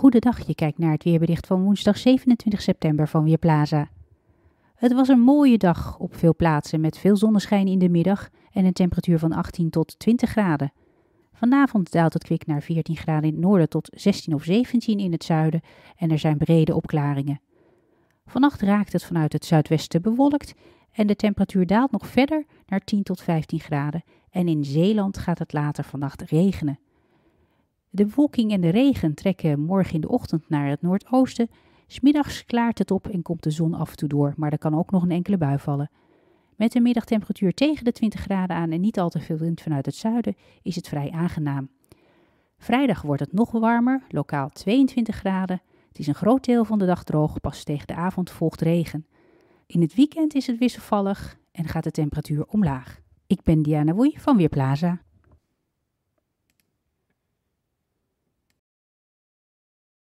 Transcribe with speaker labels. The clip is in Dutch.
Speaker 1: Goedendag, je kijkt naar het weerbericht van woensdag 27 september van Weerplaza. Het was een mooie dag op veel plaatsen met veel zonneschijn in de middag en een temperatuur van 18 tot 20 graden. Vanavond daalt het kwik naar 14 graden in het noorden tot 16 of 17 in het zuiden en er zijn brede opklaringen. Vannacht raakt het vanuit het zuidwesten bewolkt en de temperatuur daalt nog verder naar 10 tot 15 graden en in Zeeland gaat het later vannacht regenen. De wolking en de regen trekken morgen in de ochtend naar het noordoosten. Smiddags klaart het op en komt de zon af en toe door, maar er kan ook nog een enkele bui vallen. Met een middagtemperatuur tegen de 20 graden aan en niet al te veel wind vanuit het zuiden is het vrij aangenaam. Vrijdag wordt het nog warmer, lokaal 22 graden. Het is een groot deel van de dag droog, pas tegen de avond volgt regen. In het weekend is het wisselvallig en gaat de temperatuur omlaag. Ik ben Diana Woei van Weerplaza.